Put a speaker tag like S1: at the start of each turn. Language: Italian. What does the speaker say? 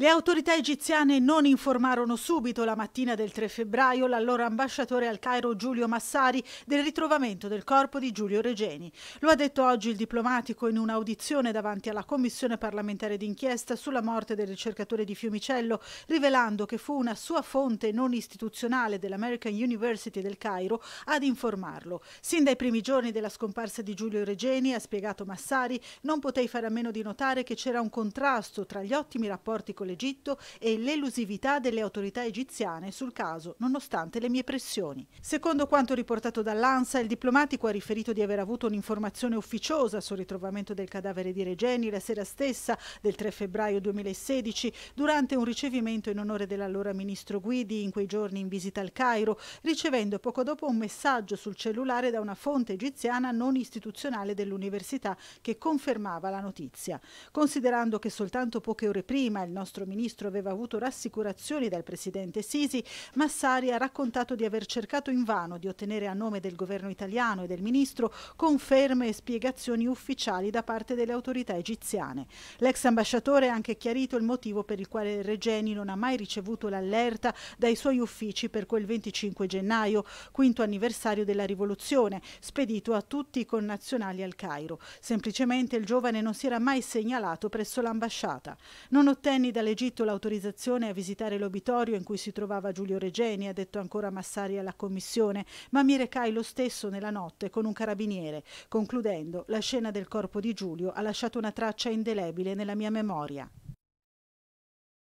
S1: Le autorità egiziane non informarono subito la mattina del 3 febbraio l'allora ambasciatore al Cairo Giulio Massari del ritrovamento del corpo di Giulio Regeni. Lo ha detto oggi il diplomatico in un'audizione davanti alla Commissione parlamentare d'inchiesta sulla morte del ricercatore di Fiumicello, rivelando che fu una sua fonte non istituzionale dell'American University del Cairo ad informarlo. Sin dai primi giorni della scomparsa di Giulio Regeni, ha spiegato Massari, non potei fare a meno di notare che c'era un contrasto tra gli ottimi rapporti con l'Egitto e l'elusività delle autorità egiziane sul caso, nonostante le mie pressioni. Secondo quanto riportato dall'ANSA, il diplomatico ha riferito di aver avuto un'informazione ufficiosa sul ritrovamento del cadavere di Regeni la sera stessa del 3 febbraio 2016 durante un ricevimento in onore dell'allora ministro Guidi in quei giorni in visita al Cairo, ricevendo poco dopo un messaggio sul cellulare da una fonte egiziana non istituzionale dell'università che confermava la notizia. Considerando che soltanto poche ore prima il nostro nostro ministro aveva avuto rassicurazioni dal presidente Sisi, Massari ha raccontato di aver cercato invano di ottenere a nome del governo italiano e del ministro conferme e spiegazioni ufficiali da parte delle autorità egiziane. L'ex ambasciatore ha anche chiarito il motivo per il quale Regeni non ha mai ricevuto l'allerta dai suoi uffici per quel 25 gennaio, quinto anniversario della rivoluzione, spedito a tutti i connazionali al Cairo. Semplicemente il giovane non si era mai segnalato presso l'ambasciata. Non ottenni dalle all'Egitto l'autorizzazione a visitare l'obitorio in cui si trovava Giulio Regeni, ha detto ancora Massari alla commissione, ma mi recai lo stesso nella notte con un carabiniere. Concludendo, la scena del corpo di Giulio ha lasciato una traccia indelebile nella mia memoria.